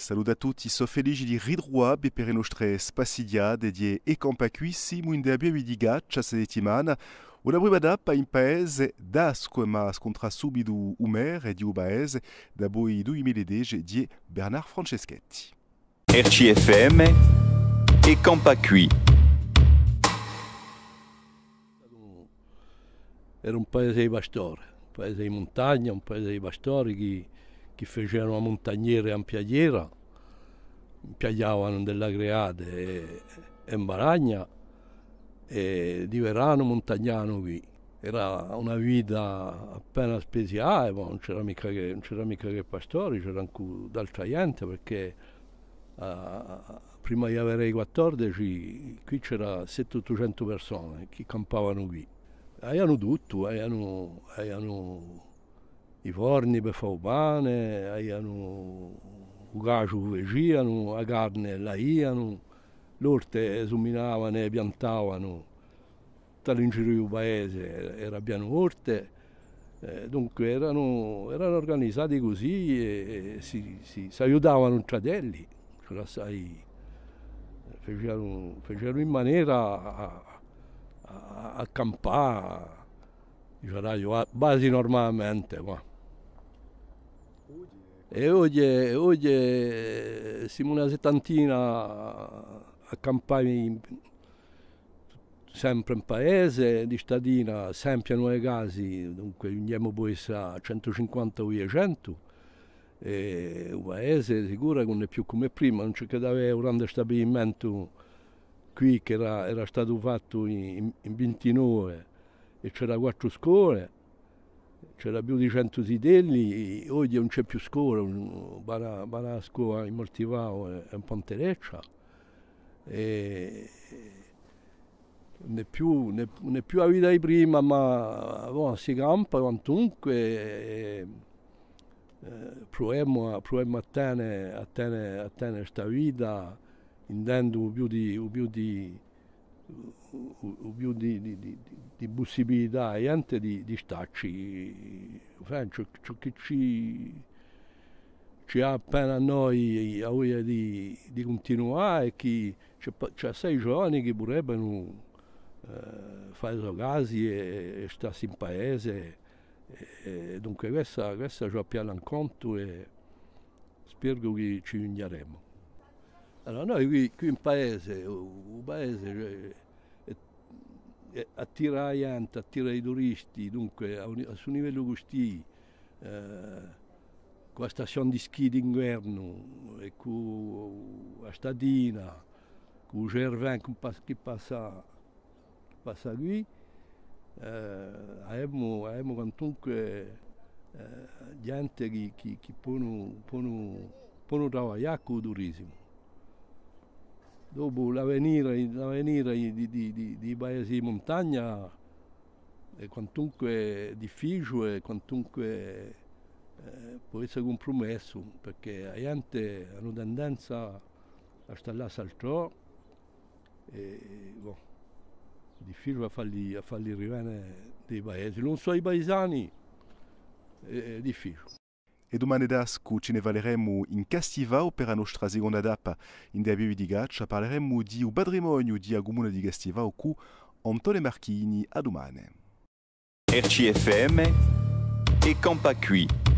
Salut à tous, soffeligili ridroa, bepere nostre spasidia dedie e campacui si mundeabia vidiga chaseditimana Ola brubada pa impaez das quemas contra subidu umer et dabo daboi du imiledege Bernard Franceschetti. RCFM et Campacui. Era un paese di pastore, un paese di montagna, un paese di pastori che che facevano a montagnere e a piagliera, piagliavano della creade e, e in baragna e di verano montagnano qui. Era una vita appena speciale, ah, ma non c'era mica che, c'era mica che pastori, c'era anche d'altra gente perché uh, prima di avere i 14 qui c'era 700-800 persone che campavano qui. Erano tutto, erano i forni per fare il pane, avevano il cacio che facevano, la carne la iano, l'orte suminavano e piantavano. All'incirca il paese era piano orte, eh, dunque erano, erano, organizzati così e, e si, si, si, aiutavano i fratelli, cioè, sai, fecero, fecero, in maniera a, a, a campare, diciamo, basi normalmente. Ma. E oggi, oggi siamo una settantina a campare sempre in paese, di cittadina, sempre a nuove casi, dunque andiamo poi a 150 o 200, E un paese sicuro che non è più come prima, non c'è che avere un grande stabilimento qui che era, era stato fatto in, in 29 e c'era quattro scuole c'era più di 100 titelli, oggi non c'è più scuola, bara, bara scuola in Mortivao è un pontereccia, e né più, né, né più la vita di prima, ma bon, si campa quantunque, e, e, proviamo, a tenere questa vita, intendo più di, più di più di, di, di, di, possibilità e anche di, di starci. Cioè, ciò, che ci, ci ha appena noi a voglia di, continuare e che c'è, sei giovani che vorrebbero eh, fare rogasi e, e starsi in paese. E, e dunque questa, questa ci appiana in conto e spero che ci uniremo. Allora noi qui, qui in paese, un paese cioè, è, è, attira la gente, attira i turisti, dunque a, un, a suo livello così, eh, con la stazione di ski d'inverno, e con la stadina, con il Gervin che passa, che passa qui, eh, abbiamo, abbiamo comunque eh, gente che, che, che può lavorare con il turismo dopo l'avvenire, l'avvenire di, di, di, di paesi di montagna è quantunque difficile, quantunque eh, può essere compromesso, perché la gente ha una tendenza a stare là saltò e boh, è difficile a fargli, a fargli arrivare dei paesi. Non so i paesani, è, è difficile. Edomanedaz ku cinevaleremu in valerem per nostra seconda tappa in debbi di Gaccia parleremo di ou patrimonio di Agumune di Castivau cu Antone Marchini a domani. RCFM e Campacui.